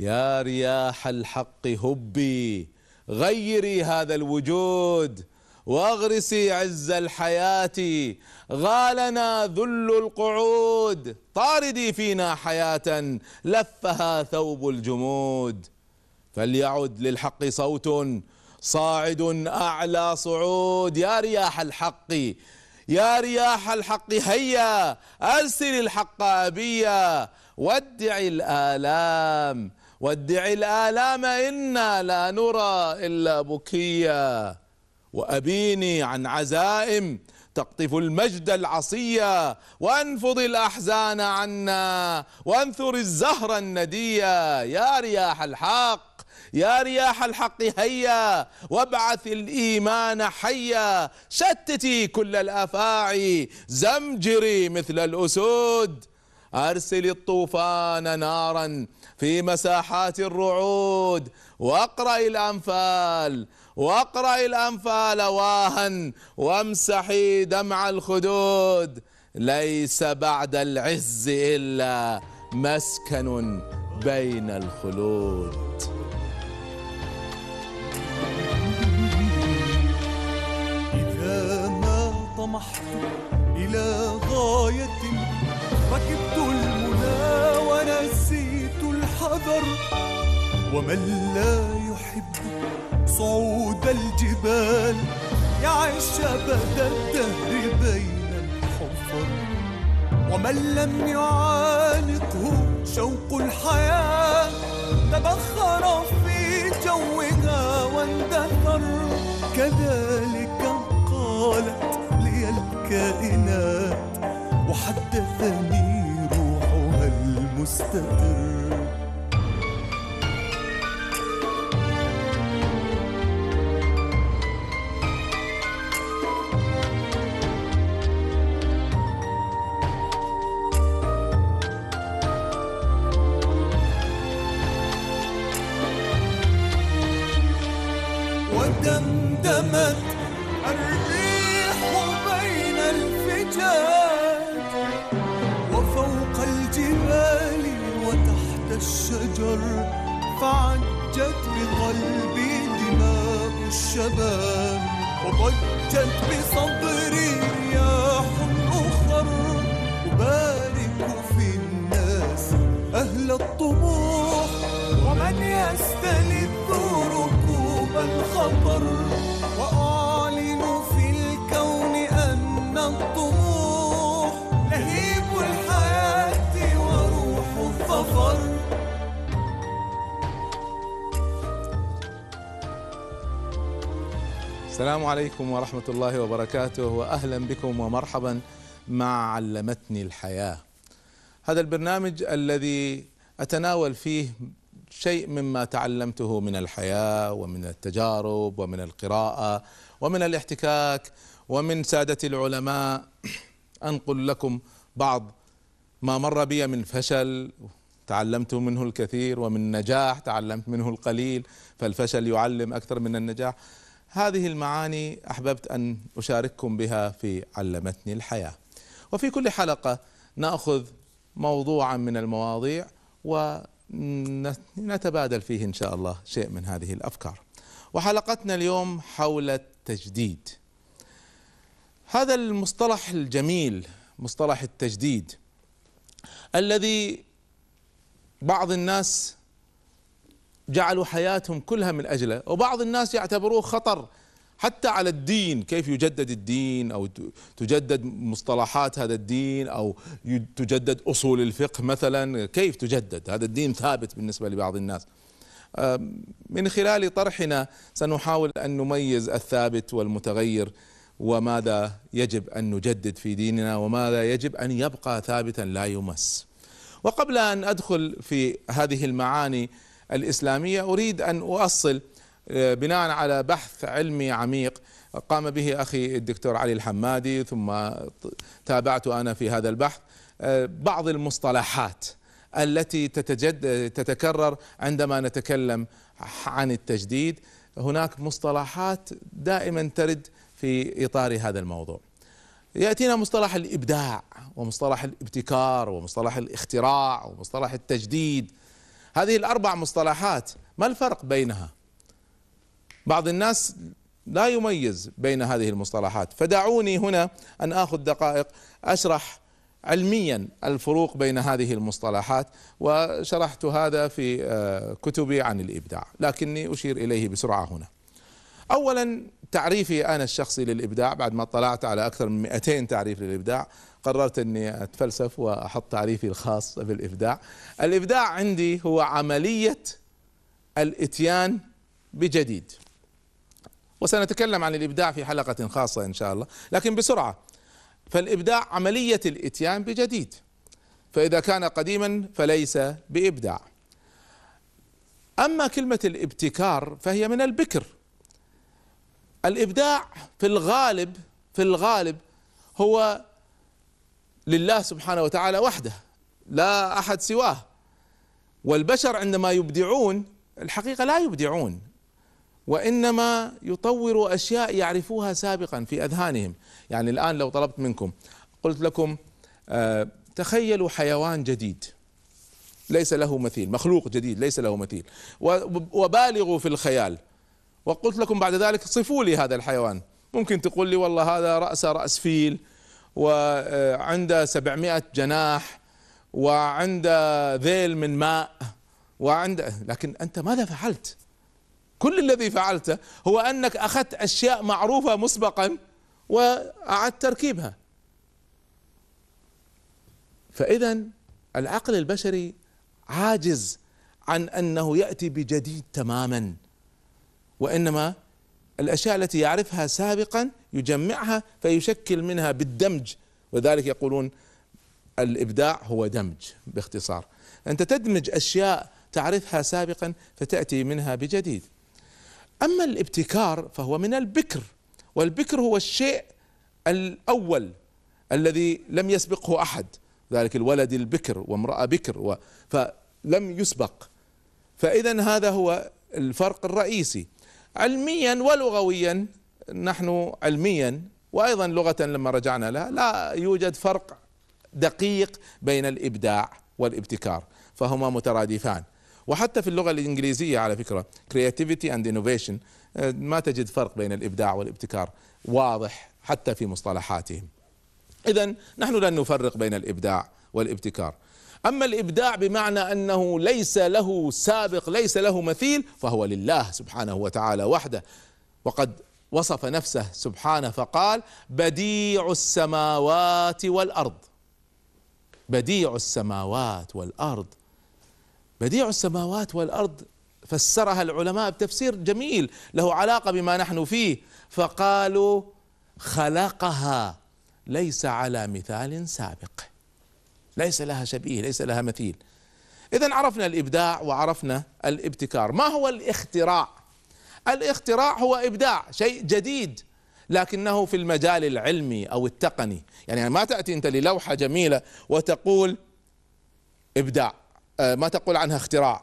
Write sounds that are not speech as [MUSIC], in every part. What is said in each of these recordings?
يا رياح الحق هبي غيري هذا الوجود واغرسي عز الحياه غالنا ذل القعود طاردي فينا حياه لفها ثوب الجمود فليعد للحق صوت صاعد اعلى صعود يا رياح الحق يا رياح الحق هيا ارسل الحق ابيا وادعي الالام وادعي الآلام إنا لا نرى إلا بكيا وأبيني عن عزائم تقطف المجد العصية وانفض الأحزان عنا وانثر الزهر الندية يا رياح الحق يا رياح الحق هيا وابعث الإيمان حيا شتتي كل الأفاعي زمجري مثل الأسود أرسل الطوفان نارا في مساحات الرعود واقرأ الأنفال واقرأ الأنفال واها وامسحي دمع الخدود ليس بعد العز إلا مسكن بين الخلود إذا ما طمحت إلى غاية ركبت المنى حذر ومن لا يحب صعود الجبال يعيش أبد الدهر بين الحفر ومن لم يعانقه شوق الحياة تبخر في جوها واندثر كذلك قالت لي الكائنات وحدثني روحها المستتر للطموح ومن يستلذ ركوب الخطر وأعلن في الكون أن الطموح لهيب الحياة وروح الظفر السلام عليكم ورحمة الله وبركاته وأهلا بكم ومرحبا مع علمتني الحياه هذا البرنامج الذي أتناول فيه شيء مما تعلمته من الحياة ومن التجارب ومن القراءة ومن الاحتكاك ومن سادة العلماء [CLEARS THROAT] أنقل لكم بعض ما مر بي من فشل تعلمت منه الكثير ومن نجاح تعلمت منه القليل فالفشل يعلم أكثر من النجاح هذه المعاني أحببت أن أشارككم بها في علمتني الحياة وفي كل حلقة نأخذ موضوعا من المواضيع ونتبادل فيه إن شاء الله شيء من هذه الأفكار وحلقتنا اليوم حول التجديد هذا المصطلح الجميل مصطلح التجديد الذي بعض الناس جعلوا حياتهم كلها من اجله وبعض الناس يعتبروه خطر حتى على الدين كيف يجدد الدين أو تجدد مصطلحات هذا الدين أو تجدد أصول الفقه مثلا كيف تجدد هذا الدين ثابت بالنسبة لبعض الناس من خلال طرحنا سنحاول أن نميز الثابت والمتغير وماذا يجب أن نجدد في ديننا وماذا يجب أن يبقى ثابتا لا يمس وقبل أن أدخل في هذه المعاني الإسلامية أريد أن أؤصل آه، بناء على بحث علمي عميق قام به أخي الدكتور علي الحمادي ثم تابعت أنا في هذا البحث آه، بعض المصطلحات التي تتجد تتكرر عندما نتكلم عن التجديد هناك مصطلحات دائما ترد في إطار هذا الموضوع يأتينا مصطلح الإبداع ومصطلح الابتكار ومصطلح الاختراع ومصطلح التجديد هذه الأربع مصطلحات ما الفرق بينها بعض الناس لا يميز بين هذه المصطلحات فدعوني هنا ان اخذ دقائق اشرح علميا الفروق بين هذه المصطلحات وشرحت هذا في آه، كتبي عن الابداع لكني اشير اليه بسرعه هنا. اولا تعريفي انا الشخصي للابداع بعد ما اطلعت على اكثر من 200 تعريف للابداع قررت اني اتفلسف واحط تعريفي الخاص بالابداع. الابداع عندي هو عمليه الاتيان بجديد. وسنتكلم عن الابداع في حلقه خاصه ان شاء الله لكن بسرعه فالابداع عمليه الاتيان بجديد فاذا كان قديما فليس بابداع اما كلمه الابتكار فهي من البكر الابداع في الغالب في الغالب هو لله سبحانه وتعالى وحده لا احد سواه والبشر عندما يبدعون الحقيقه لا يبدعون وانما يطور اشياء يعرفوها سابقا في اذهانهم يعني الان لو طلبت منكم قلت لكم آه، تخيلوا حيوان جديد ليس له مثيل مخلوق جديد ليس له مثيل وبالغوا في الخيال وقلت لكم بعد ذلك صفوا لي هذا الحيوان ممكن تقول لي والله هذا رأسه رأس فيل وعنده آه، سبعمائة جناح وعنده ذيل من ماء وعنده لكن أنت ماذا فعلت كل الذي فعلته هو انك اخذت اشياء معروفه مسبقا واعدت تركيبها فاذا العقل البشري عاجز عن انه ياتي بجديد تماما وانما الاشياء التي يعرفها سابقا يجمعها فيشكل منها بالدمج وذلك يقولون الابداع هو دمج باختصار انت تدمج اشياء تعرفها سابقا فتاتي منها بجديد أما الابتكار فهو من البكر والبكر هو الشيء الأول الذي لم يسبقه أحد ذلك الولد البكر وامرأة بكر و فلم يسبق فإذا هذا هو الفرق الرئيسي علميا ولغويا نحن علميا وأيضا لغة لما رجعنا لها لا يوجد فرق دقيق بين الإبداع والابتكار فهما مترادفان وحتى في اللغة الإنجليزية على فكرة creativity and innovation آه، ما تجد فرق بين الإبداع والابتكار واضح حتى في مصطلحاتهم إذا نحن لن نفرق بين الإبداع والابتكار أما الإبداع بمعنى أنه ليس له سابق ليس له مثيل فهو لله سبحانه وتعالى وحده وقد وصف نفسه سبحانه فقال بديع السماوات والأرض بديع السماوات والأرض بديع السماوات والارض فسرها العلماء بتفسير جميل له علاقه بما نحن فيه فقالوا خلقها ليس على مثال سابق ليس لها شبيه ليس لها مثيل اذا عرفنا الابداع وعرفنا الابتكار ما هو الاختراع الاختراع هو ابداع شيء جديد لكنه في المجال العلمي او التقني يعني ما تاتي انت للوحه جميله وتقول ابداع آه، ما تقول عنها اختراع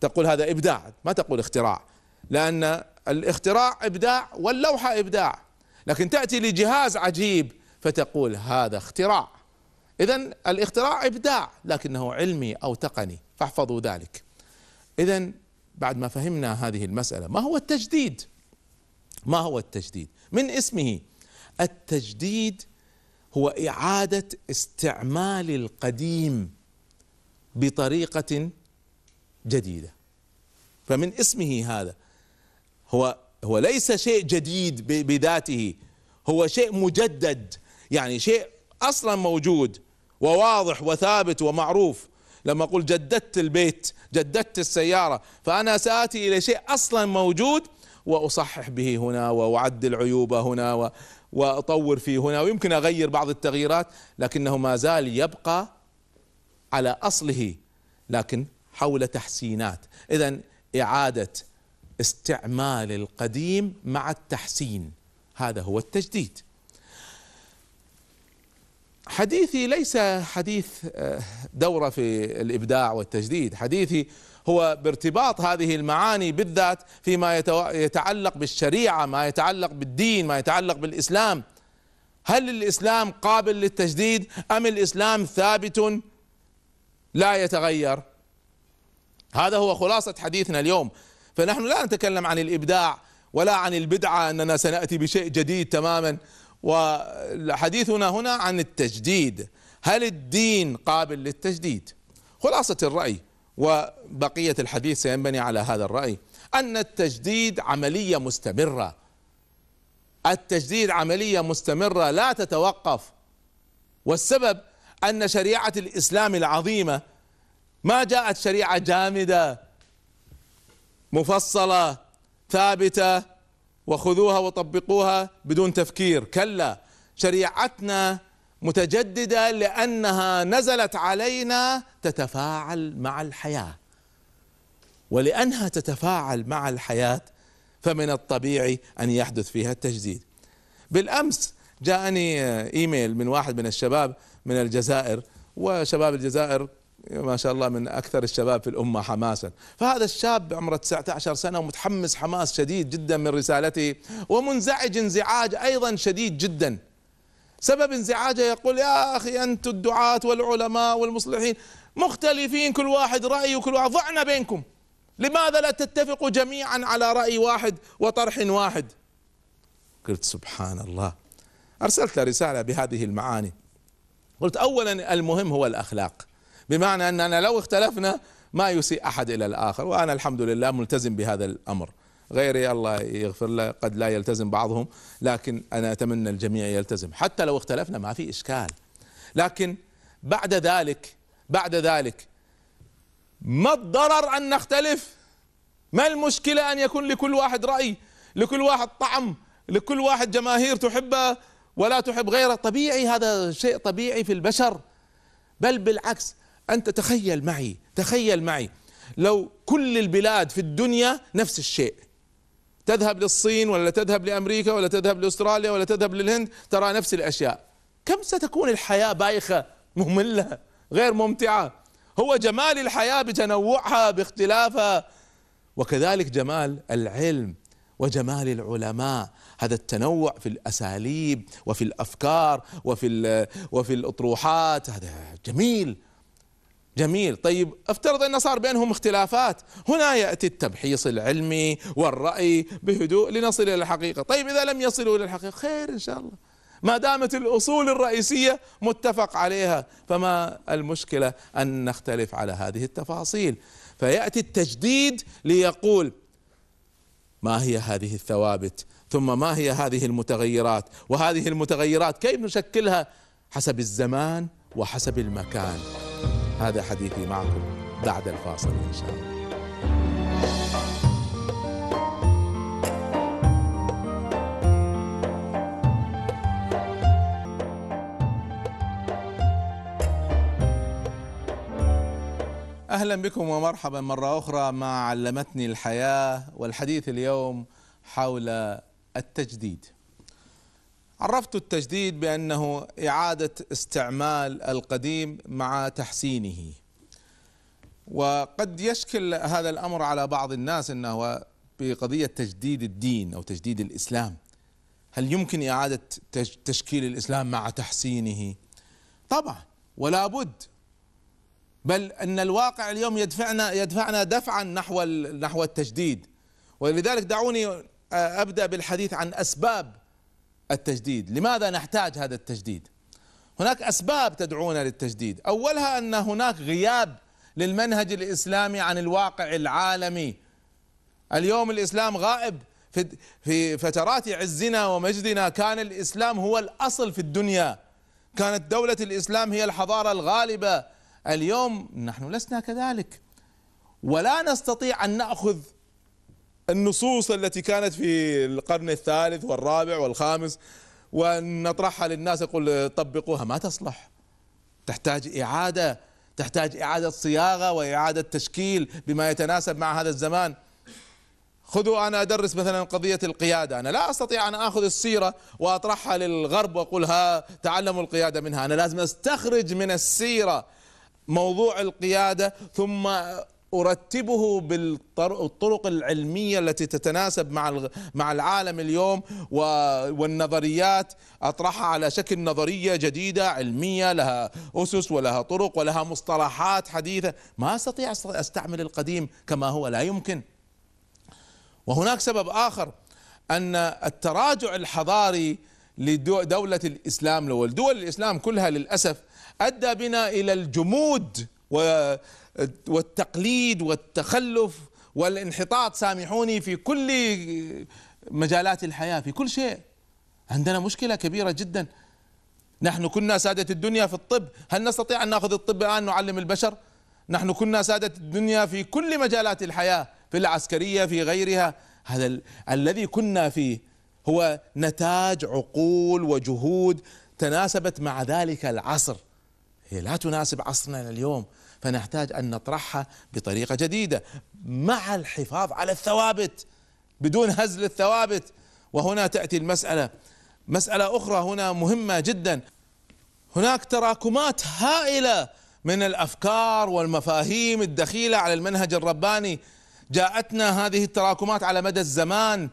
تقول هذا ابداع ما تقول اختراع لان الاختراع ابداع واللوحه ابداع لكن تاتي لجهاز عجيب فتقول هذا اختراع اذا الاختراع ابداع لكنه علمي او تقني فاحفظوا ذلك اذا بعد ما فهمنا هذه المساله ما هو التجديد ما هو التجديد من اسمه التجديد هو اعاده استعمال القديم بطريقة جديدة فمن اسمه هذا هو هو ليس شيء جديد بذاته هو شيء مجدد يعني شيء اصلا موجود وواضح وثابت ومعروف لما اقول جددت البيت جددت السياره فانا ساتي الى شيء اصلا موجود واصحح به هنا واعدل عيوبه هنا واطور فيه هنا ويمكن اغير بعض التغييرات لكنه ما زال يبقى على أصله لكن حول تحسينات إذا إعادة استعمال القديم مع التحسين هذا هو التجديد حديثي ليس حديث آه، دورة في الإبداع والتجديد حديثي هو بارتباط هذه المعاني بالذات فيما يتعلق بالشريعة ما يتعلق بالدين ما يتعلق بالإسلام هل الإسلام قابل للتجديد أم الإسلام ثابت لا يتغير هذا هو خلاصة حديثنا اليوم فنحن لا نتكلم عن الإبداع ولا عن البدعة أننا سنأتي بشيء جديد تماما وحديثنا هنا عن التجديد هل الدين قابل للتجديد خلاصة الرأي وبقية الحديث سينبني على هذا الرأي أن التجديد عملية مستمرة التجديد عملية مستمرة لا تتوقف والسبب ان شريعه الاسلام العظيمه ما جاءت شريعه جامده مفصله ثابته وخذوها وطبقوها بدون تفكير كلا شريعتنا متجدده لانها نزلت علينا تتفاعل مع الحياه ولانها تتفاعل مع الحياه فمن الطبيعي ان يحدث فيها التجديد بالامس جاءني ايميل من واحد من الشباب من الجزائر وشباب الجزائر ما شاء الله من اكثر الشباب في الامه حماسا، فهذا الشاب بعمره 19 سنه ومتحمس حماس شديد جدا من رسالته ومنزعج انزعاج ايضا شديد جدا. سبب انزعاجه يقول يا اخي انتم الدعاة والعلماء والمصلحين مختلفين كل واحد رايه وكل واحد ضعنا بينكم. لماذا لا تتفقوا جميعا على راي واحد وطرح واحد؟ قلت سبحان الله. ارسلت رساله بهذه المعاني قلت اولا المهم هو الاخلاق بمعنى اننا لو اختلفنا ما يسيء احد الى الاخر وانا الحمد لله ملتزم بهذا الامر غيري الله يغفر له قد لا يلتزم بعضهم لكن انا اتمنى الجميع يلتزم حتى لو اختلفنا ما في اشكال لكن بعد ذلك بعد ذلك ما الضرر ان نختلف ما المشكله ان يكون لكل واحد راي لكل واحد طعم لكل واحد جماهير تحبه ولا تحب غيره طبيعي هذا شيء طبيعي في البشر بل بالعكس انت تخيل معي تخيل معي لو كل البلاد في الدنيا نفس الشيء تذهب للصين ولا تذهب لامريكا ولا تذهب لاستراليا ولا تذهب للهند ترى نفس الاشياء كم ستكون الحياه بايخه ممله غير ممتعه هو جمال الحياه بتنوعها باختلافها وكذلك جمال العلم وجمال العلماء هذا التنوع في الأساليب وفي الأفكار وفي, وفي الأطروحات هذا جميل جميل طيب افترض أن صار بينهم اختلافات هنا يأتي التمحيص العلمي والرأي بهدوء لنصل إلى الحقيقة طيب إذا لم يصلوا إلى الحقيقة خير إن شاء الله ما دامت الأصول الرئيسية متفق عليها فما المشكلة أن نختلف على هذه التفاصيل فيأتي التجديد ليقول ما هي هذه الثوابت ثم ما هي هذه المتغيرات وهذه المتغيرات كيف نشكلها حسب الزمان وحسب المكان هذا حديثي معكم بعد الفاصل ان شاء الله أهلا بكم ومرحبا مرة أخرى مع علمتني الحياة والحديث اليوم حول التجديد عرفت التجديد بأنه إعادة استعمال القديم مع تحسينه وقد يشكل هذا الأمر على بعض الناس أنه بقضية تجديد الدين أو تجديد الإسلام هل يمكن إعادة تشكيل الإسلام مع تحسينه؟ طبعا ولا بد بل ان الواقع اليوم يدفعنا يدفعنا دفعا نحو نحو التجديد ولذلك دعوني آه، ابدا بالحديث عن اسباب التجديد، لماذا نحتاج هذا التجديد؟ هناك اسباب تدعونا للتجديد، اولها ان هناك غياب للمنهج الاسلامي عن الواقع العالمي. اليوم الاسلام غائب في في فترات عزنا ومجدنا كان الاسلام هو الاصل في الدنيا. كانت دولة الاسلام هي الحضارة الغالبة اليوم نحن لسنا كذلك ولا نستطيع ان ناخذ النصوص التي كانت في القرن الثالث والرابع والخامس ونطرحها للناس نقول طبقوها ما تصلح تحتاج اعاده تحتاج اعاده صياغه واعاده تشكيل بما يتناسب مع هذا الزمان خذوا انا ادرس مثلا قضيه القياده، انا لا استطيع ان اخذ السيره واطرحها للغرب واقول ها تعلموا القياده منها، انا لازم استخرج من السيره موضوع القياده ثم ارتبه بالطرق العلميه التي تتناسب مع مع العالم اليوم والنظريات اطرحها على شكل نظريه جديده علميه لها اسس ولها طرق ولها مصطلحات حديثه ما استطيع استعمل القديم كما هو لا يمكن وهناك سبب اخر ان التراجع الحضاري لدوله الاسلام والدول الاسلام كلها للاسف أدى بنا إلى الجمود والتقليد والتخلف والانحطاط سامحوني في كل مجالات الحياة في كل شيء عندنا مشكلة كبيرة جدا نحن كنا سادة الدنيا في الطب هل نستطيع أن نأخذ الطب الآن نعلم البشر نحن كنا سادة الدنيا في كل مجالات الحياة في العسكرية في غيرها هذا ال... الذي كنا فيه هو نتاج عقول وجهود تناسبت مع ذلك العصر هي لا تناسب عصرنا اليوم فنحتاج أن نطرحها بطريقة جديدة مع الحفاظ على الثوابت بدون هزل الثوابت وهنا تأتي المسألة مسألة أخرى هنا مهمة جدا هناك تراكمات هائلة من الأفكار والمفاهيم الدخيلة على المنهج الرباني جاءتنا هذه التراكمات على مدى الزمان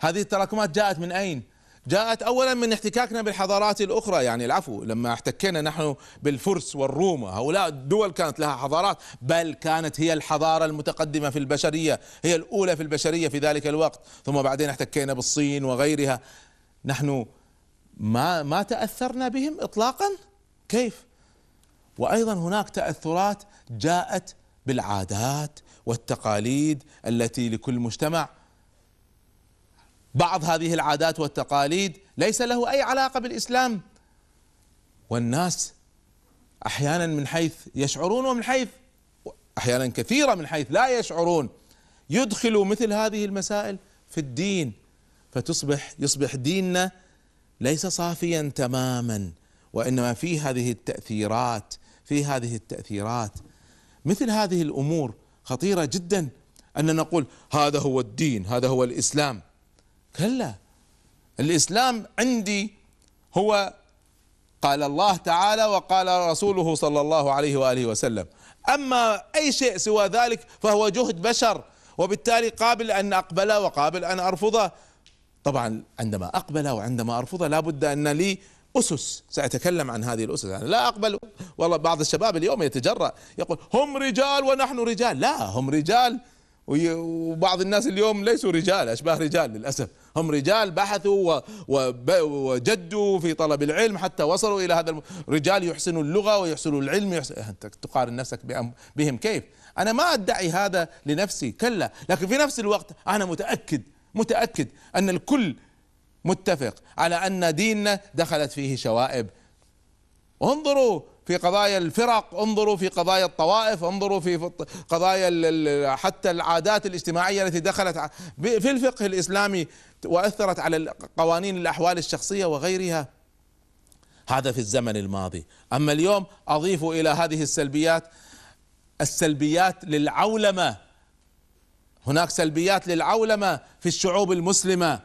هذه التراكمات جاءت من أين؟ جاءت اولا من احتكاكنا بالحضارات الاخرى يعني العفو لما احتكينا نحن بالفرس والروم هؤلاء الدول كانت لها حضارات بل كانت هي الحضاره المتقدمه في البشريه هي الاولى في البشريه في ذلك الوقت ثم بعدين احتكينا بالصين وغيرها نحن ما ما تاثرنا بهم اطلاقا كيف وايضا هناك تاثرات جاءت بالعادات والتقاليد التي لكل مجتمع بعض هذه العادات والتقاليد ليس له اي علاقه بالاسلام والناس احيانا من حيث يشعرون ومن حيث احيانا كثيره من حيث لا يشعرون يدخلوا مثل هذه المسائل في الدين فتصبح يصبح ديننا ليس صافيا تماما وانما فيه هذه التاثيرات في هذه التاثيرات مثل هذه الامور خطيره جدا ان نقول هذا هو الدين هذا هو الاسلام كلا الإسلام عندي هو قال الله تعالى وقال رسوله صلى الله عليه وآله وسلم أما أي شيء سوى ذلك فهو جهد بشر وبالتالي قابل أن أقبله وقابل أن أرفضه طبعا عندما أقبله وعندما أرفضه لابد أن لي أسس سأتكلم عن هذه الأسس أنا لا أقبل والله بعض الشباب اليوم يتجرأ يقول هم رجال ونحن رجال لا هم رجال وبعض الناس اليوم ليسوا رجال اشباه رجال للاسف هم رجال بحثوا وجدوا في طلب العلم حتى وصلوا الى هذا رجال يحسنوا اللغه ويحسنوا العلم يحسن... تقارن نفسك بهم كيف انا ما ادعي هذا لنفسي كلا لكن في نفس الوقت انا متاكد متاكد ان الكل متفق على ان ديننا دخلت فيه شوائب انظروا في قضايا الفرق انظروا في قضايا الطوائف انظروا في قضايا حتى العادات الاجتماعية التي دخلت في الفقه الإسلامي وأثرت على قوانين الأحوال الشخصية وغيرها هذا في الزمن الماضي أما اليوم أضيف إلى هذه السلبيات السلبيات للعولمة هناك سلبيات للعولمة في الشعوب المسلمة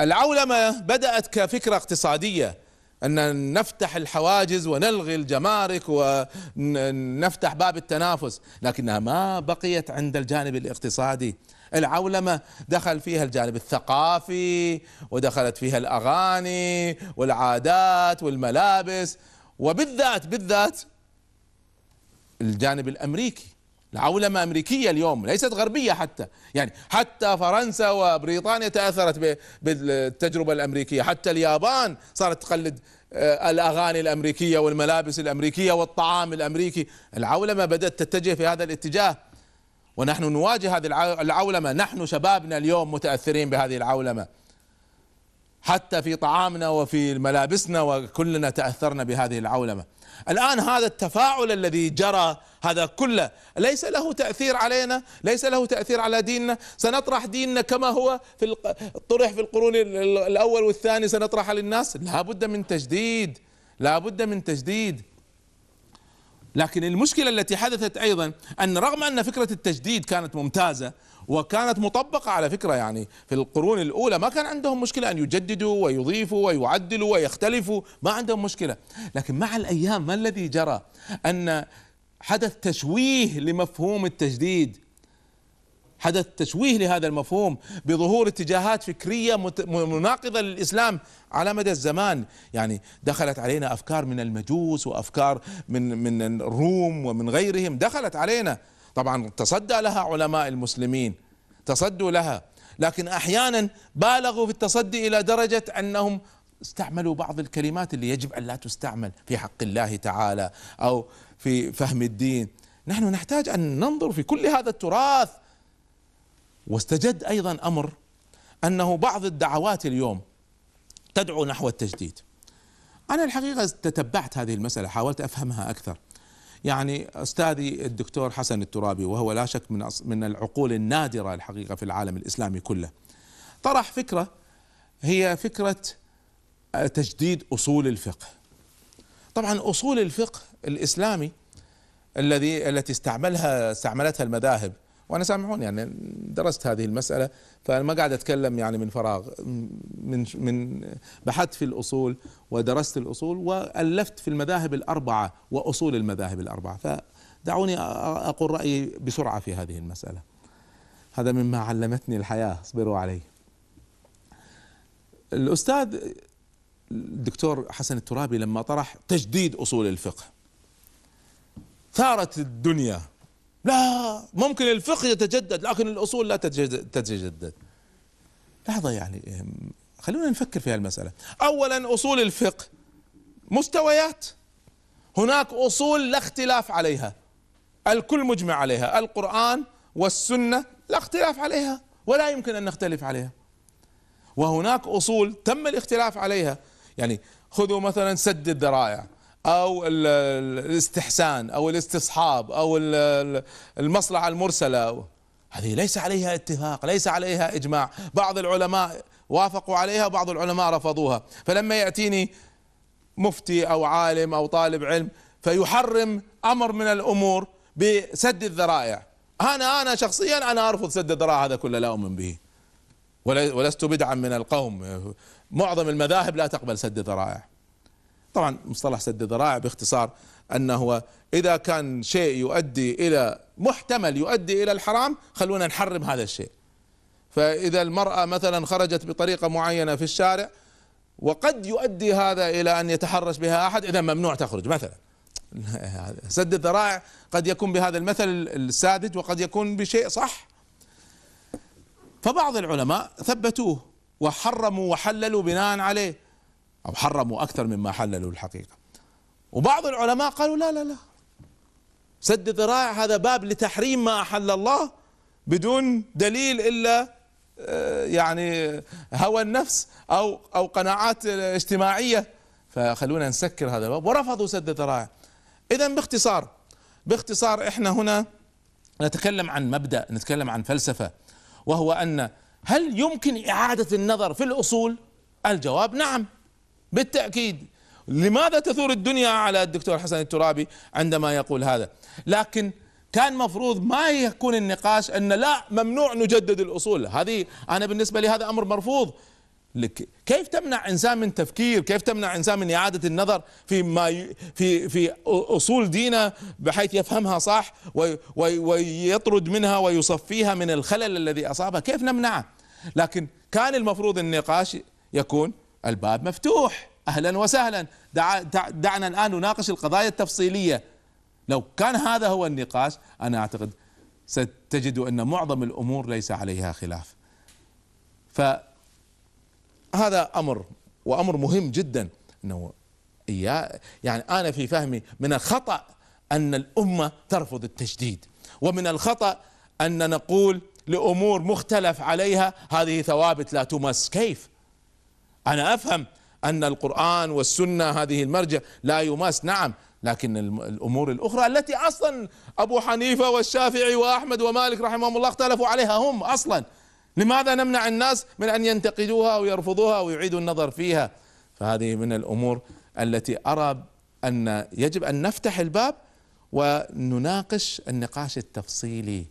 العولمة بدأت كفكرة اقتصادية أن نفتح الحواجز ونلغي الجمارك ونفتح باب التنافس لكنها ما بقيت عند الجانب الاقتصادي العولمة دخل فيها الجانب الثقافي ودخلت فيها الأغاني والعادات والملابس وبالذات بالذات الجانب الأمريكي العولمة أمريكية اليوم ليست غربية حتى يعني حتى فرنسا وبريطانيا تأثرت بالتجربة الأمريكية حتى اليابان صارت تقلد آه، الأغاني الأمريكية والملابس الأمريكية والطعام الأمريكي العولمة بدأت تتجه في هذا الاتجاه ونحن نواجه هذه العولمة نحن شبابنا اليوم متأثرين بهذه العولمة حتى في طعامنا وفي ملابسنا وكلنا تأثرنا بهذه العولمة الآن هذا التفاعل الذي جرى هذا كله ليس له تأثير علينا ليس له تأثير على ديننا سنطرح ديننا كما هو في طرح في القرون الأول والثاني سنطرحه للناس لا بد من تجديد لا بد من تجديد لكن المشكلة التي حدثت أيضا أن رغم أن فكرة التجديد كانت ممتازة وكانت مطبقة على فكرة يعني في القرون الأولى ما كان عندهم مشكلة أن يجددوا ويضيفوا ويعدلوا ويختلفوا ما عندهم مشكلة لكن مع الأيام ما الذي جرى أن حدث تشويه لمفهوم التجديد حدث تشويه لهذا المفهوم بظهور اتجاهات فكرية مناقضة للإسلام على مدى الزمان يعني دخلت علينا أفكار من المجوس وأفكار من من الروم ومن غيرهم دخلت علينا طبعا تصدى لها علماء المسلمين تصدوا لها لكن احيانا بالغوا في التصدي الى درجه انهم استعملوا بعض الكلمات اللي يجب ان لا تستعمل في حق الله تعالى او في فهم الدين نحن نحتاج ان ننظر في كل هذا التراث واستجد ايضا امر انه بعض الدعوات اليوم تدعو نحو التجديد انا الحقيقه تتبعت هذه المساله حاولت افهمها اكثر يعني أستاذي الدكتور حسن الترابي وهو لا شك من من العقول النادرة الحقيقة في العالم الإسلامي كله طرح فكرة هي فكرة آه، تجديد أصول الفقه طبعا أصول الفقه الإسلامي الذي التي استعملها استعملتها المذاهب وانا سامحوني يعني درست هذه المساله فانا ما قاعد اتكلم يعني من فراغ من من بحثت في الاصول ودرست الاصول والفت في المذاهب الاربعه واصول المذاهب الاربعه فدعوني اقول رايي بسرعه في هذه المساله هذا مما علمتني الحياه اصبروا علي الاستاذ الدكتور حسن الترابي لما طرح تجديد اصول الفقه ثارت الدنيا لا ممكن الفقه يتجدد لكن الأصول لا تتجدد لحظة يعني إيه، خلونا نفكر في هالمسألة أولا أصول الفقه مستويات هناك أصول لا اختلاف عليها الكل مجمع عليها القرآن والسنة لا اختلاف عليها ولا يمكن أن نختلف عليها وهناك أصول تم الاختلاف عليها يعني خذوا مثلا سد الذرائع او الاستحسان او الاستصحاب او المصلحه المرسله هذه ليس عليها اتفاق ليس عليها اجماع بعض العلماء وافقوا عليها وبعض العلماء رفضوها فلما ياتيني مفتي او عالم او طالب علم فيحرم امر من الامور بسد الذرائع انا انا شخصيا انا ارفض سد الذرائع هذا كله لا اؤمن به ولست بدعا من القوم معظم المذاهب لا تقبل سد الذرائع طبعا مصطلح سد ذرائع باختصار أنه هو إذا كان شيء يؤدي إلى محتمل يؤدي إلى الحرام خلونا نحرم هذا الشيء فإذا المرأة مثلا خرجت بطريقة معينة في الشارع وقد يؤدي هذا إلى أن يتحرش بها أحد إذا ممنوع تخرج مثلا [LAUGHS] سد الذرائع قد يكون بهذا المثل الساذج وقد يكون بشيء صح فبعض العلماء ثبتوه وحرموا وحللوا بناء عليه أو حرموا أكثر مما حللوا الحقيقة وبعض العلماء قالوا لا لا لا سد ذرائع هذا باب لتحريم ما أحل الله بدون دليل إلا آه، يعني هوى النفس أو أو قناعات اجتماعية فخلونا نسكر هذا الباب ورفضوا سد ذرائع إذا باختصار باختصار إحنا هنا نتكلم عن مبدأ نتكلم عن فلسفة وهو أن هل يمكن إعادة النظر في الأصول الجواب نعم بالتاكيد لماذا تثور الدنيا على الدكتور حسن الترابي عندما يقول هذا لكن كان مفروض ما يكون النقاش ان لا ممنوع نجدد الاصول هذه انا بالنسبه لي هذا امر مرفوض لك. كيف تمنع انسان من تفكير كيف تمنع انسان من اعاده النظر في ما ي... في في اصول دينه بحيث يفهمها صح و... و... ويطرد منها ويصفيها من الخلل الذي اصابه كيف نمنعه لكن كان المفروض النقاش يكون الباب مفتوح اهلا وسهلا دع دعنا الان نناقش القضايا التفصيليه لو كان هذا هو النقاش انا اعتقد ستجد ان معظم الامور ليس عليها خلاف فهذا امر وامر مهم جدا انه يعني انا في فهمي من الخطا ان الامه ترفض التجديد ومن الخطا ان نقول لامور مختلف عليها هذه ثوابت لا تمس كيف انا افهم ان القران والسنه هذه المرجع لا يماس نعم لكن الامور الاخرى التي اصلا ابو حنيفه والشافعي واحمد ومالك رحمهم الله اختلفوا عليها هم اصلا لماذا نمنع الناس من ان ينتقدوها ويرفضوها ويعيدوا النظر فيها فهذه من الامور التي ارى ان يجب ان نفتح الباب ونناقش النقاش التفصيلي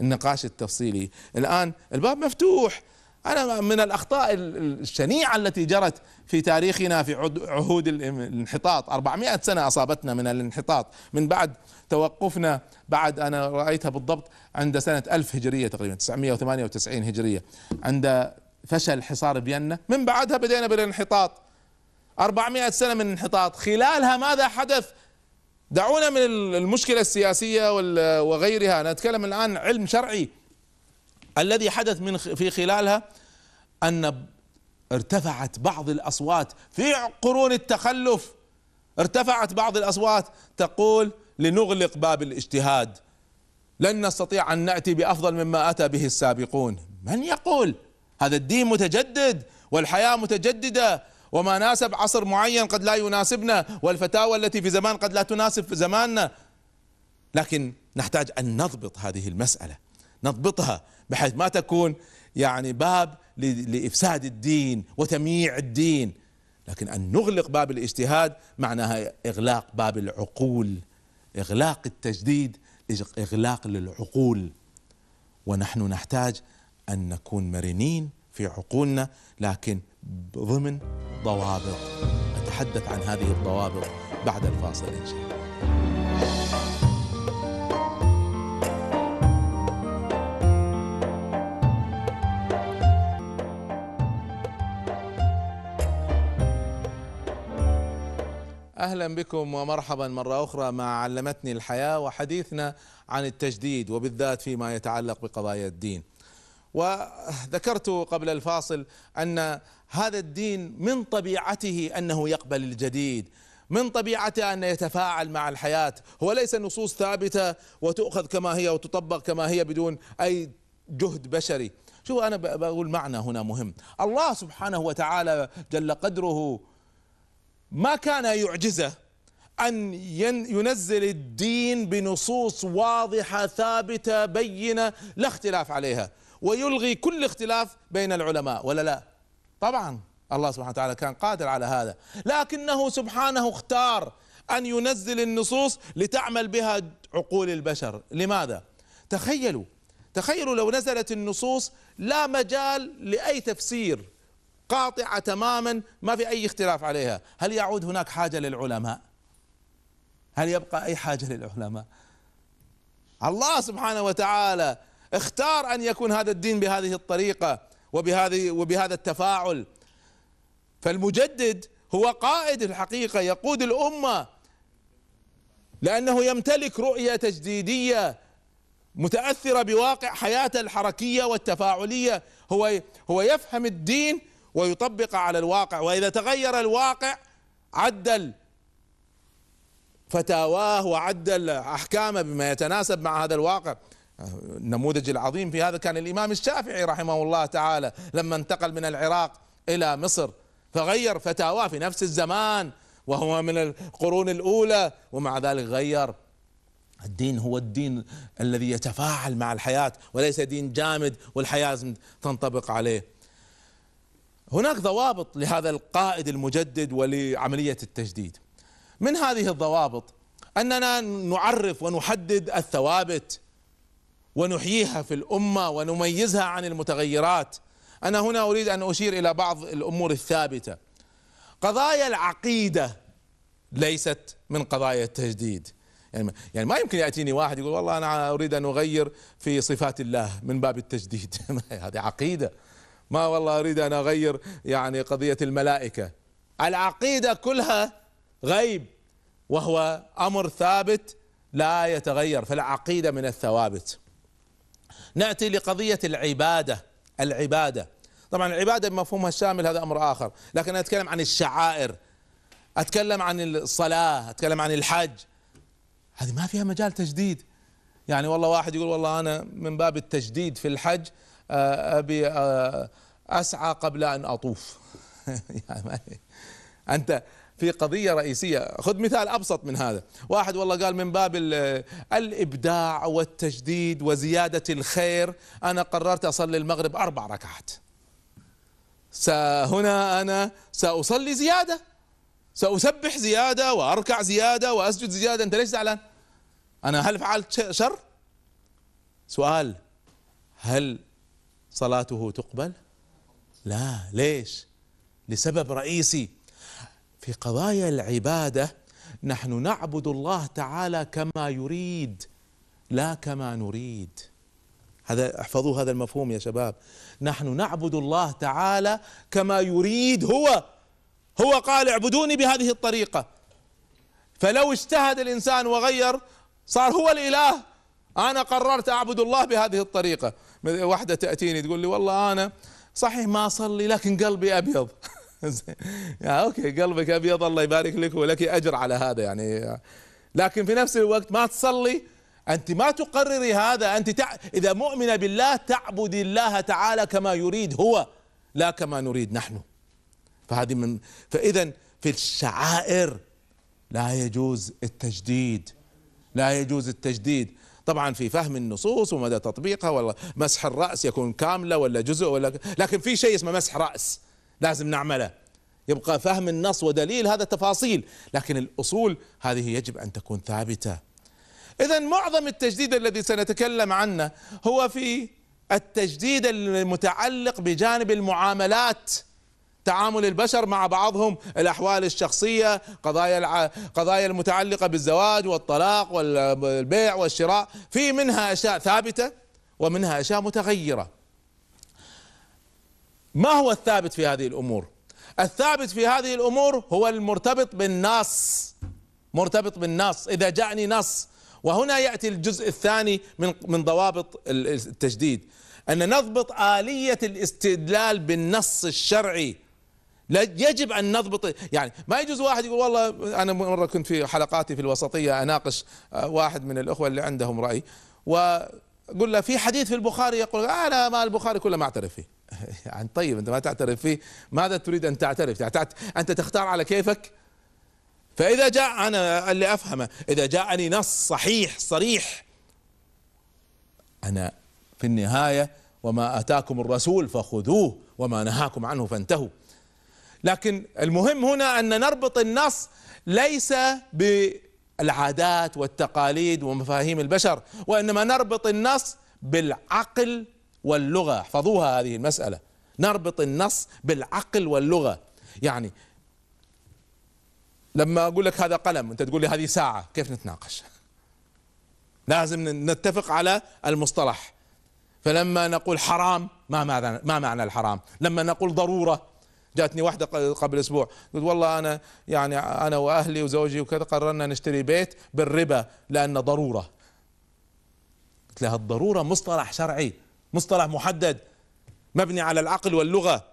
النقاش التفصيلي الان الباب مفتوح أنا من الأخطاء الشنيعة التي جرت في تاريخنا في عهود الانحطاط 400 سنة أصابتنا من الانحطاط من بعد توقفنا بعد أنا رأيتها بالضبط عند سنة 1000 هجرية تقريبا 998 هجرية عند فشل حصار فيينا من بعدها بدينا بالانحطاط 400 سنة من الانحطاط خلالها ماذا حدث دعونا من المشكلة السياسية وغيرها نتكلم الآن علم شرعي الذي حدث من في خلالها أن ارتفعت بعض الأصوات في قرون التخلف ارتفعت بعض الأصوات تقول لنغلق باب الاجتهاد لن نستطيع أن نأتي بأفضل مما أتى به السابقون من يقول هذا الدين متجدد والحياة متجددة وما ناسب عصر معين قد لا يناسبنا والفتاوى التي في زمان قد لا تناسب في زماننا لكن نحتاج أن نضبط هذه المسألة نضبطها بحيث ما تكون يعني باب لافساد الدين وتمييع الدين لكن ان نغلق باب الاجتهاد معناها اغلاق باب العقول اغلاق التجديد اغلاق للعقول ونحن نحتاج ان نكون مرنين في عقولنا لكن ضمن ضوابط اتحدث عن هذه الضوابط بعد الفاصل ان شاء الله أهلا بكم ومرحبا مرة أخرى مع علمتني الحياة وحديثنا عن التجديد وبالذات فيما يتعلق بقضايا الدين وذكرت قبل الفاصل أن هذا الدين من طبيعته أنه يقبل الجديد من طبيعته أن يتفاعل مع الحياة هو ليس نصوص ثابتة وتؤخذ كما هي وتطبق كما هي بدون أي جهد بشري شوف أنا بقول معنى هنا مهم الله سبحانه وتعالى جل قدره ما كان يعجزه أن ينزل الدين بنصوص واضحة ثابتة بينة لا اختلاف عليها ويلغي كل اختلاف بين العلماء ولا لا طبعا الله سبحانه وتعالى كان قادر على هذا لكنه سبحانه اختار أن ينزل النصوص لتعمل بها عقول البشر لماذا تخيلوا تخيلوا لو نزلت النصوص لا مجال لأي تفسير قاطعه تماما ما في اي اختلاف عليها، هل يعود هناك حاجه للعلماء؟ هل يبقى اي حاجه للعلماء؟ الله سبحانه وتعالى اختار ان يكون هذا الدين بهذه الطريقه وبهذه وبهذا التفاعل فالمجدد هو قائد الحقيقه يقود الامه لانه يمتلك رؤيه تجديديه متاثره بواقع حياته الحركيه والتفاعليه هو هو يفهم الدين ويطبق على الواقع واذا تغير الواقع عدل فتاواه وعدل احكامه بما يتناسب مع هذا الواقع النموذج العظيم في هذا كان الامام الشافعي رحمه الله تعالى لما انتقل من العراق الى مصر فغير فتاواه في نفس الزمان وهو من القرون الاولى ومع ذلك غير الدين هو الدين الذي يتفاعل مع الحياه وليس دين جامد والحياه تنطبق عليه هناك ضوابط لهذا القائد المجدد ولعملية التجديد من هذه الضوابط أننا نعرف ونحدد الثوابت ونحييها في الأمة ونميزها عن المتغيرات أنا هنا أريد أن أشير إلى بعض الأمور الثابتة قضايا العقيدة ليست من قضايا التجديد يعني يعني ما يمكن ياتيني واحد يقول والله انا اريد ان اغير في صفات الله من باب التجديد [LAUGHS] هذه عقيده ما والله اريد ان اغير يعني قضيه الملائكه العقيده كلها غيب وهو امر ثابت لا يتغير فالعقيده من الثوابت ناتي لقضيه العباده العباده طبعا العباده بمفهومها الشامل هذا امر اخر لكن أنا اتكلم عن الشعائر اتكلم عن الصلاه اتكلم عن الحج هذه ما فيها مجال تجديد يعني والله واحد يقول والله انا من باب التجديد في الحج آه، أبي آه، أسعى قبل أن أطوف [LAUGHS] أنت في قضية رئيسية خذ مثال أبسط من هذا واحد والله قال من باب الإبداع والتجديد وزيادة الخير أنا قررت أصلي المغرب أربع ركعات هنا أنا سأصلي زيادة سأسبح زيادة وأركع زيادة وأسجد زيادة أنت ليش زعلان أنا هل فعلت شر سؤال هل صلاته تقبل لا ليش لسبب رئيسي في قضايا العباده نحن نعبد الله تعالى كما يريد لا كما نريد هذا احفظوا هذا المفهوم يا شباب نحن نعبد الله تعالى كما يريد هو هو قال اعبدوني بهذه الطريقه فلو اجتهد الانسان وغير صار هو الاله انا قررت اعبد الله بهذه الطريقه واحده تاتيني تقول لي والله انا صحيح ما اصلي لكن قلبي ابيض [LAUGHS] يا اوكي قلبك ابيض الله يبارك لك ولك اجر على هذا يعني لكن في نفس الوقت ما تصلي انت ما تقرري هذا انت تع... اذا مؤمنه بالله تعبدي الله تعالى كما يريد هو لا كما نريد نحن فهذه من فاذا في الشعائر لا يجوز التجديد لا يجوز التجديد طبعا في فهم النصوص ومدى تطبيقها ولا مسح الرأس يكون كاملة ولا جزء ولا لكن في شيء اسمه مسح رأس لازم نعمله يبقى فهم النص ودليل هذا تفاصيل لكن الأصول هذه يجب أن تكون ثابتة إذا معظم التجديد الذي سنتكلم عنه هو في التجديد المتعلق بجانب المعاملات تعامل البشر مع بعضهم الأحوال الشخصية قضايا قضايا المتعلقة بالزواج والطلاق والبيع والشراء في منها أشياء ثابتة ومنها أشياء متغيرة ما هو الثابت في هذه الأمور الثابت في هذه الأمور هو المرتبط بالنص مرتبط بالنص إذا جاءني نص وهنا يأتي الجزء الثاني من من ضوابط التجديد أن نضبط آلية الاستدلال بالنص الشرعي لا يجب ان نضبط يعني ما يجوز واحد يقول والله انا مره كنت في حلقاتي في الوسطيه اناقش آه، واحد من الاخوه اللي عندهم راي وقل له في حديث في البخاري يقول انا ما البخاري كله ما اعترف فيه [LAUGHS] يعني طيب انت ما تعترف فيه ماذا تريد ان تعترف يعني انت تختار على كيفك فاذا جاء انا اللي افهمه اذا جاءني نص صحيح صريح انا في النهايه وما اتاكم الرسول فخذوه وما نهاكم عنه فانتهوا لكن المهم هنا أن نربط النص ليس بالعادات والتقاليد ومفاهيم البشر وإنما نربط النص بالعقل واللغة احفظوها هذه المسألة نربط النص بالعقل واللغة يعني لما أقول لك هذا قلم أنت تقول لي هذه ساعة كيف نتناقش لازم نتفق على المصطلح فلما نقول حرام ما معنى ما معنى الحرام لما نقول ضروره جاتني واحدة قبل أسبوع قلت والله أنا يعني أنا وأهلي وزوجي وكذا قررنا نشتري بيت بالربا لأن ضرورة قلت لها الضرورة مصطلح شرعي مصطلح محدد مبني على العقل واللغة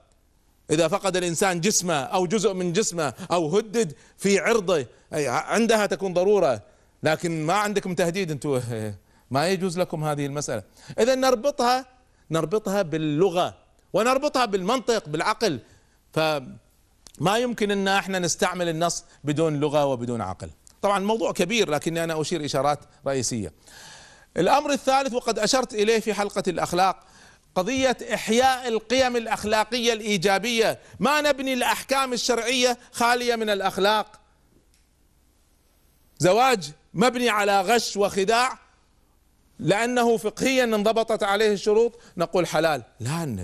إذا فقد الإنسان جسمه أو جزء من جسمه أو هدد في عرضه أي عندها تكون ضرورة لكن ما عندكم تهديد أنتم [LAUGHS] ما يجوز لكم هذه المسألة إذا نربطها نربطها باللغة ونربطها بالمنطق بالعقل فما يمكن ان احنا نستعمل النص بدون لغه وبدون عقل طبعا موضوع كبير لكني انا اشير اشارات رئيسيه الامر الثالث وقد اشرت اليه في حلقه الاخلاق قضية إحياء القيم الأخلاقية الإيجابية ما نبني الأحكام الشرعية خالية من الأخلاق زواج مبني على غش وخداع لأنه فقهيا انضبطت عليه الشروط نقول حلال لا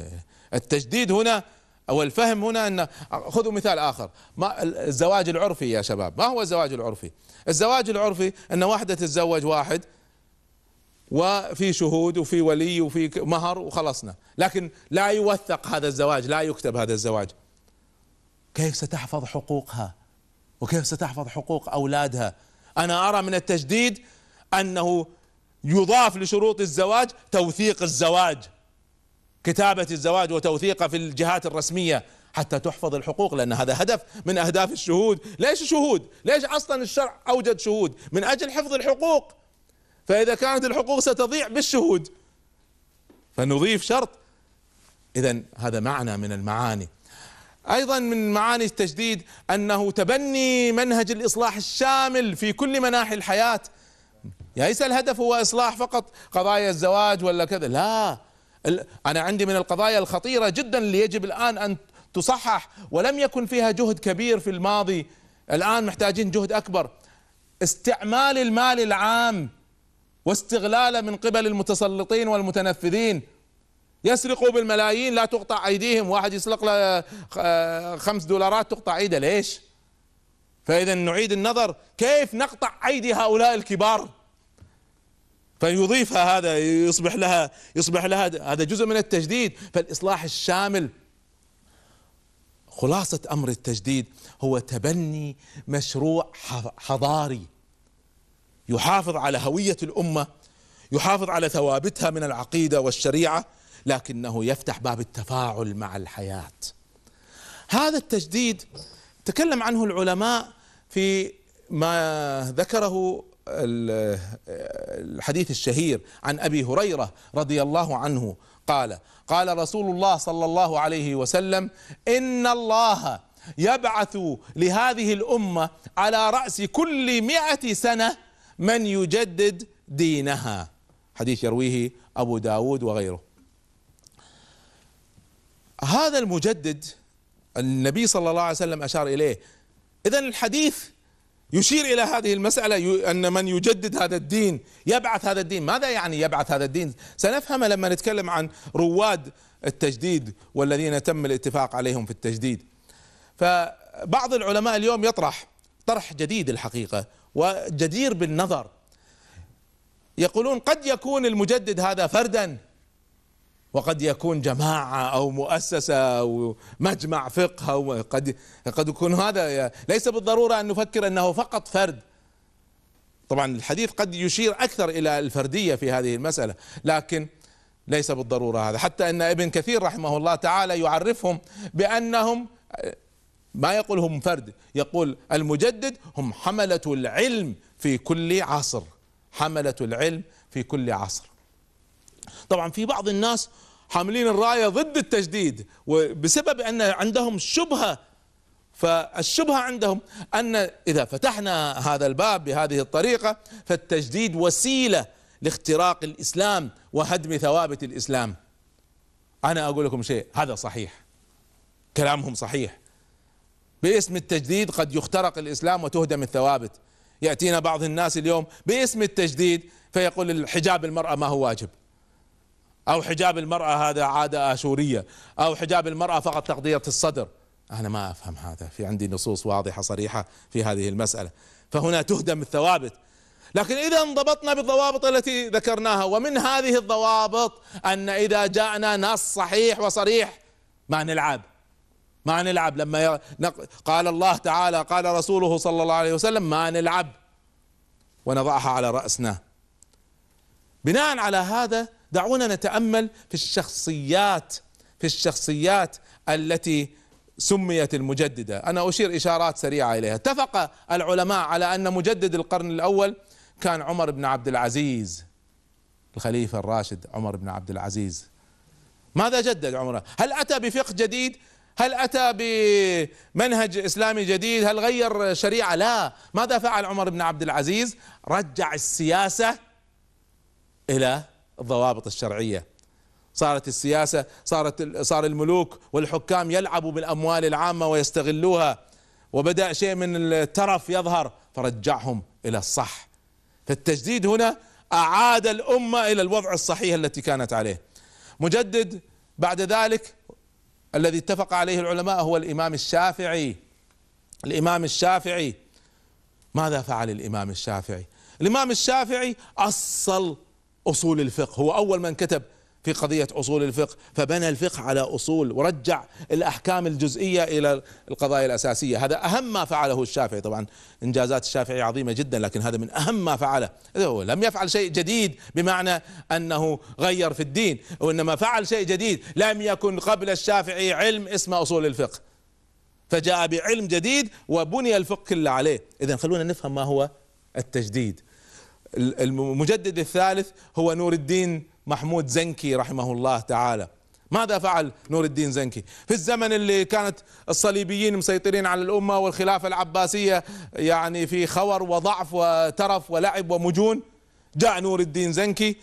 التجديد هنا أو الفهم هنا أن خذوا مثال آخر ما الزواج العرفي يا شباب ما هو الزواج العرفي الزواج العرفي أن واحدة تتزوج واحد وفي شهود وفي ولي وفي مهر وخلصنا لكن لا يوثق هذا الزواج لا يكتب هذا الزواج كيف ستحفظ حقوقها وكيف ستحفظ حقوق أولادها أنا أرى من التجديد أنه يضاف لشروط الزواج توثيق الزواج كتابة الزواج وتوثيقه في الجهات الرسمية حتى تحفظ الحقوق لأن هذا هدف من أهداف الشهود ليش شهود ليش أصلا الشرع أوجد شهود من أجل حفظ الحقوق فإذا كانت الحقوق ستضيع بالشهود فنضيف شرط إذا هذا معنى من المعاني ايضا من معاني التجديد انه تبني منهج الاصلاح الشامل في كل مناحي الحياه ليس الهدف هو اصلاح فقط قضايا الزواج ولا كذا لا أنا عندي من القضايا الخطيرة جدا اللي يجب الآن أن تصحح ولم يكن فيها جهد كبير في الماضي الآن محتاجين جهد أكبر استعمال المال العام واستغلاله من قبل المتسلطين والمتنفذين يسرقوا بالملايين لا تقطع ايديهم واحد يسرق له آه، خمس دولارات تقطع ايده ليش؟ فاذا نعيد النظر كيف نقطع ايدي هؤلاء الكبار؟ فيضيفها طيب هذا يصبح لها يصبح لها هذا جزء من التجديد فالاصلاح الشامل خلاصه امر التجديد هو تبني مشروع حضاري يحافظ على هويه الامه يحافظ على ثوابتها من العقيده والشريعه لكنه يفتح باب التفاعل مع الحياه هذا التجديد تكلم عنه العلماء في ما ذكره الحديث الشهير عن أبي هريرة رضي الله عنه قال قال رسول الله صلى الله عليه وسلم إن الله يبعث لهذه الأمة على رأس كل مئة سنة من يجدد دينها حديث يرويه أبو داود وغيره هذا المجدد النبي صلى الله عليه وسلم أشار إليه إذا الحديث يشير الى هذه المساله ان من يجدد هذا الدين يبعث هذا الدين، ماذا يعني يبعث هذا الدين؟ سنفهم لما نتكلم عن رواد التجديد والذين تم الاتفاق عليهم في التجديد. فبعض العلماء اليوم يطرح طرح جديد الحقيقه وجدير بالنظر. يقولون قد يكون المجدد هذا فردا وقد يكون جماعة أو مؤسسة أو مجمع فقه أو قد قد يكون هذا ليس بالضرورة أن نفكر أنه فقط فرد طبعا الحديث قد يشير أكثر إلى الفردية في هذه المسألة لكن ليس بالضرورة هذا حتى أن ابن كثير رحمه الله تعالى يعرفهم بأنهم ما يقول هم فرد يقول المجدد هم حملة العلم في كل عصر حملة العلم في كل عصر طبعا في بعض الناس حاملين الرايه ضد التجديد وبسبب ان عندهم شبهه فالشبهه عندهم ان اذا فتحنا هذا الباب بهذه الطريقه فالتجديد وسيله لاختراق الاسلام وهدم ثوابت الاسلام. انا اقول لكم شيء هذا صحيح. كلامهم صحيح. باسم التجديد قد يخترق الاسلام وتهدم الثوابت. ياتينا بعض الناس اليوم باسم التجديد فيقول الحجاب المراه ما هو واجب. أو حجاب المرأة هذا عادة آشورية أو حجاب المرأة فقط تغطية الصدر أنا ما أفهم هذا في عندي نصوص واضحة صريحة في هذه المسألة فهنا تهدم الثوابت لكن إذا انضبطنا بالضوابط التي ذكرناها ومن هذه الضوابط أن إذا جاءنا نص صحيح وصريح ما نلعب ما نلعب لما قال الله تعالى قال رسوله صلى الله عليه وسلم ما نلعب ونضعها على رأسنا بناء على هذا دعونا نتامل في الشخصيات في الشخصيات التي سميت المجدده، انا اشير اشارات سريعه اليها، اتفق العلماء على ان مجدد القرن الاول كان عمر بن عبد العزيز الخليفه الراشد عمر بن عبد العزيز ماذا جدد عمره؟ هل اتى بفقه جديد؟ هل اتى بمنهج اسلامي جديد؟ هل غير شريعه؟ لا، ماذا فعل عمر بن عبد العزيز؟ رجع السياسه الى الضوابط الشرعيه صارت السياسه صارت صار الملوك والحكام يلعبوا بالاموال العامه ويستغلوها وبدا شيء من الترف يظهر فرجعهم الى الصح فالتجديد هنا اعاد الامه الى الوضع الصحيح التي كانت عليه مجدد بعد ذلك الذي اتفق عليه العلماء هو الامام الشافعي الامام الشافعي ماذا فعل الامام الشافعي الامام الشافعي اصل أصول الفقه هو أول من كتب في قضية أصول الفقه فبنى الفقه على أصول ورجع الأحكام الجزئية إلى القضايا الأساسية هذا أهم ما فعله الشافعي طبعا إنجازات الشافعي عظيمة جدا لكن هذا من أهم ما فعله هو لم يفعل شيء جديد بمعنى أنه غير في الدين وإنما فعل شيء جديد لم يكن قبل الشافعي علم اسمه أصول الفقه فجاء بعلم جديد وبني الفقه كله عليه إذا خلونا نفهم ما هو التجديد المجدد الثالث هو نور الدين محمود زنكي رحمه الله تعالى ماذا فعل نور الدين زنكي في الزمن اللي كانت الصليبيين مسيطرين على الأمة والخلافة العباسية يعني في خور وضعف وترف ولعب ومجون جاء نور الدين زنكي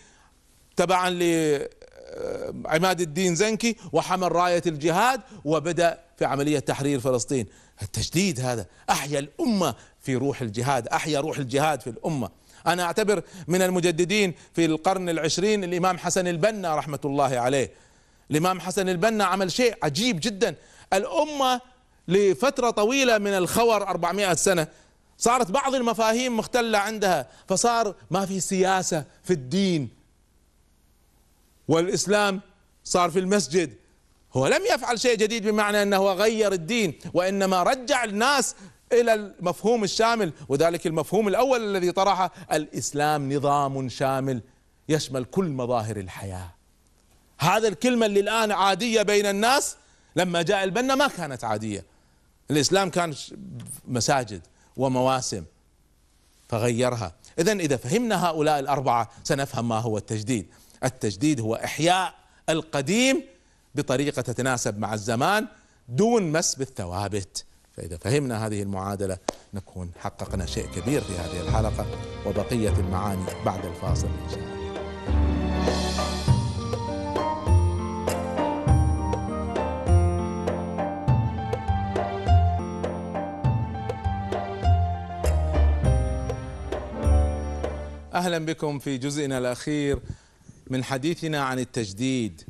تبعا لعماد آه، الدين زنكي وحمل راية الجهاد وبدأ في عملية تحرير فلسطين التجديد هذا أحيا الأمة في روح الجهاد أحيا روح الجهاد في الأمة أنا أعتبر من المجددين في القرن العشرين الإمام حسن البنا رحمة الله عليه الإمام حسن البنا عمل شيء عجيب جدا الأمة لفترة طويلة من الخور 400 سنة صارت بعض المفاهيم مختلة عندها فصار ما في سياسة في الدين والإسلام صار في المسجد هو لم يفعل شيء جديد بمعنى أنه غير الدين وإنما رجع الناس إلى المفهوم الشامل وذلك المفهوم الأول الذي طرحه الإسلام نظام شامل يشمل كل مظاهر الحياة هذا الكلمة اللي الآن عادية بين الناس لما جاء البنا ما كانت عادية الإسلام كان مساجد ومواسم فغيرها إذا إذا فهمنا هؤلاء الأربعة سنفهم ما هو التجديد التجديد هو إحياء القديم بطريقة تتناسب مع الزمان دون مس بالثوابت فإذا فهمنا هذه المعادلة نكون حققنا شيء كبير في هذه الحلقة وبقية المعاني بعد الفاصل إن شاء الله اهلا بكم في جزئنا الاخير من حديثنا عن التجديد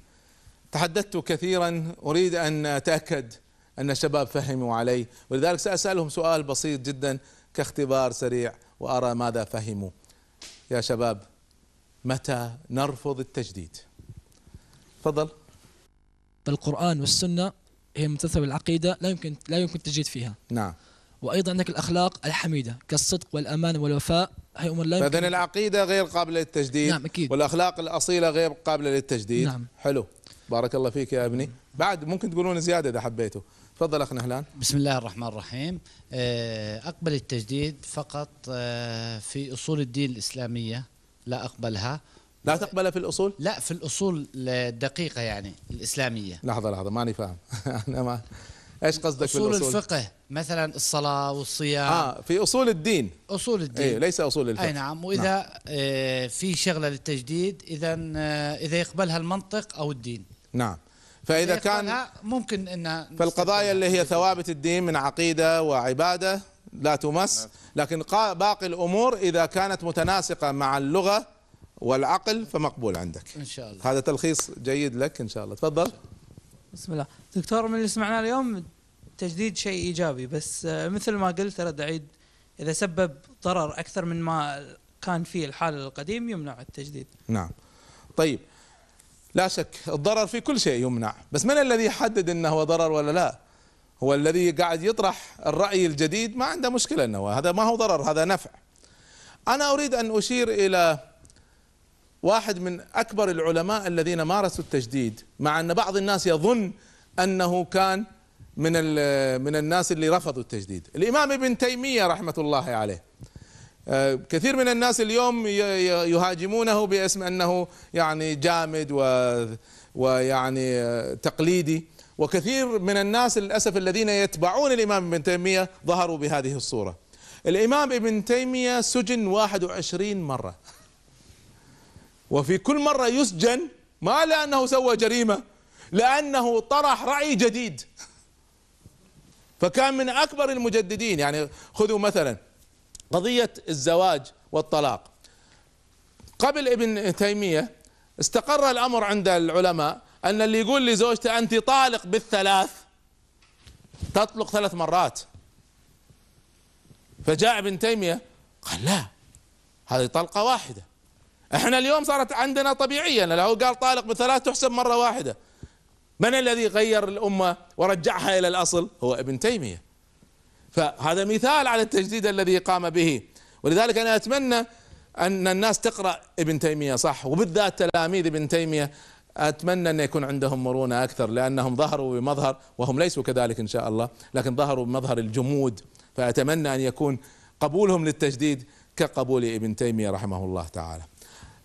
تحدثت كثيرا اريد ان اتاكد أن الشباب فهموا عليه ولذلك سأسألهم سؤال بسيط جدا كاختبار سريع وأرى ماذا فهموا يا شباب متى نرفض التجديد تفضل القرآن والسنة هي متثبة بالعقيدة لا يمكن لا يمكن التجديد فيها نعم وأيضا عندك الأخلاق الحميدة كالصدق والأمان والوفاء هي أمور لا يمكن العقيدة غير قابلة للتجديد نعم أكيد والأخلاق الأصيلة غير قابلة للتجديد نعم حلو بارك الله فيك يا ابني بعد ممكن تقولون زيادة إذا حبيتوا تفضل اخ نهلان بسم الله الرحمن الرحيم آه، اقبل التجديد فقط آه، في اصول الدين الاسلاميه لا اقبلها لا تقبلها في الاصول؟ لا في الاصول الدقيقه يعني الاسلاميه لحظه لحظه ماني فاهم [LAUGHS] انا ما ايش قصدك أصول بالاصول؟ اصول الفقه مثلا الصلاه والصيام اه في اصول الدين اصول الدين إيه ليس اصول الفقه اي نعم واذا نعم. آه، في شغله للتجديد اذا اذا يقبلها المنطق او الدين نعم فإذا كان ممكن أنها فالقضايا اللي هي ثوابت الدين من عقيدة وعبادة لا تمس نعم. لكن باقي الأمور إذا كانت متناسقة مع اللغة والعقل فمقبول عندك إن شاء الله هذا تلخيص جيد لك إن شاء الله تفضل بسم الله دكتور من اللي سمعناه اليوم تجديد شيء إيجابي بس آه، مثل ما قلت أرد أعيد إذا سبب ضرر أكثر من ما كان فيه الحال القديم يمنع التجديد نعم طيب لا شك الضرر في كل شيء يمنع بس من الذي يحدد انه هو ضرر ولا لا هو الذي قاعد يطرح الرأي الجديد ما عنده مشكلة انه هذا ما هو ضرر هذا نفع انا اريد ان اشير الى واحد من اكبر العلماء الذين مارسوا التجديد مع ان بعض الناس يظن انه كان من من الناس اللي رفضوا التجديد الامام ابن تيمية رحمة الله عليه كثير من الناس اليوم يهاجمونه باسم انه يعني جامد و ويعني تقليدي وكثير من الناس للاسف الذين يتبعون الامام ابن تيميه ظهروا بهذه الصوره. الامام ابن تيميه سجن 21 مره. وفي كل مره يسجن ما لانه سوى جريمه لانه طرح رأي جديد. فكان من اكبر المجددين يعني خذوا مثلا قضية الزواج والطلاق قبل ابن تيمية استقر الأمر عند العلماء أن اللي يقول لزوجته أنت طالق بالثلاث تطلق ثلاث مرات فجاء ابن تيمية قال لا هذه طلقة واحدة احنا اليوم صارت عندنا طبيعية لو قال طالق بثلاث تحسب مرة واحدة من الذي غير الأمة ورجعها إلى الأصل هو ابن تيمية فهذا مثال على التجديد الذي قام به ولذلك انا اتمنى ان الناس تقرا ابن تيميه صح وبالذات تلاميذ ابن تيميه اتمنى ان يكون عندهم مرونه اكثر لانهم ظهروا بمظهر وهم ليسوا كذلك ان شاء الله لكن ظهروا بمظهر الجمود فاتمنى ان يكون قبولهم للتجديد كقبول ابن تيميه رحمه الله تعالى.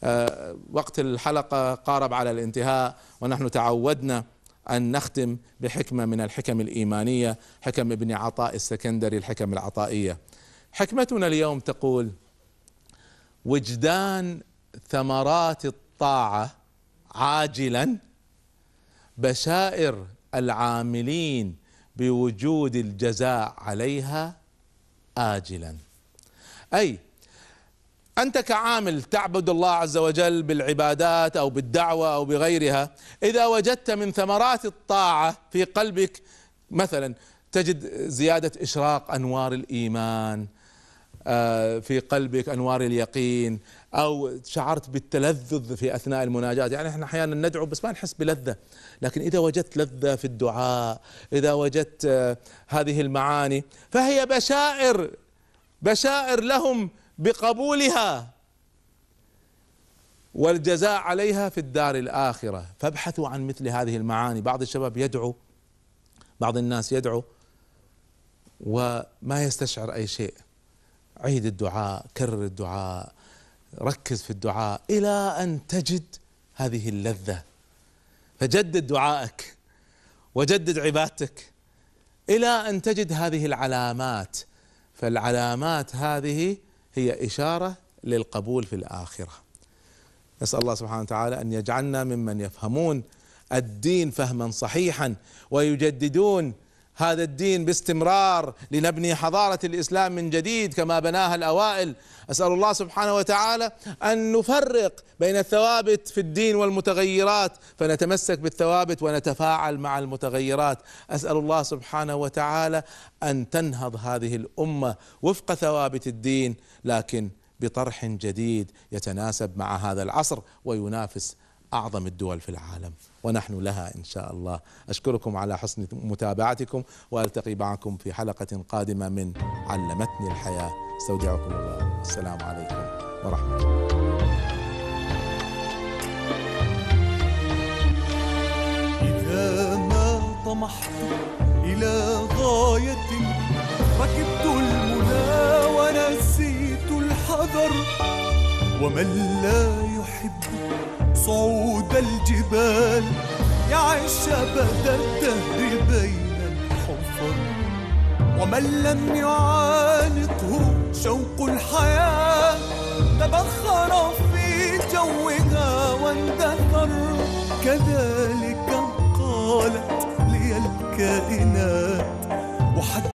أه، وقت الحلقه قارب على الانتهاء ونحن تعودنا أن نختم بحكمة من الحكم الإيمانية حكم ابن عطاء السكندري الحكم العطائية حكمتنا اليوم تقول وجدان ثمرات الطاعة عاجلا بشائر العاملين بوجود الجزاء عليها آجلا أي أنت كعامل تعبد الله عز وجل بالعبادات أو بالدعوة أو بغيرها إذا وجدت من ثمرات الطاعة في قلبك مثلا تجد زيادة إشراق أنوار الإيمان آه، في قلبك أنوار اليقين أو شعرت بالتلذذ في أثناء المناجاة يعني احنا أحيانا ندعو بس ما نحس بلذة لكن إذا وجدت لذة في الدعاء إذا وجدت آه، هذه المعاني فهي بشائر بشائر لهم بقبولها والجزاء عليها في الدار الاخره فابحثوا عن مثل هذه المعاني بعض الشباب يدعو بعض الناس يدعو وما يستشعر اي شيء عيد الدعاء كرر الدعاء ركز في الدعاء الى ان تجد هذه اللذه فجدد دعائك وجدد عبادتك الى ان تجد هذه العلامات فالعلامات هذه هي إشارة للقبول في الآخرة نسأل الله سبحانه وتعالى أن يجعلنا ممن يفهمون الدين فهما صحيحا ويجددون هذا الدين باستمرار لنبني حضاره الاسلام من جديد كما بناها الاوائل اسال الله سبحانه وتعالى ان نفرق بين الثوابت في الدين والمتغيرات فنتمسك بالثوابت ونتفاعل مع المتغيرات اسال الله سبحانه وتعالى ان تنهض هذه الامه وفق ثوابت الدين لكن بطرح جديد يتناسب مع هذا العصر وينافس أعظم الدول في العالم ونحن لها إن شاء الله أشكركم على حسن متابعتكم وألتقي معكم في حلقة قادمة من علمتني الحياة استودعكم الله السلام عليكم ورحمة الله إذا ما طمحت إلى غاية ركبت المنى ونسيت الحذر ومن لا يحب صعود الجبال يعيش أبد الدهر بين الحفر ومن لم يعانقه شوق الحياة تبخر في جوها واندثر كذلك قالت لي الكائنات وحتى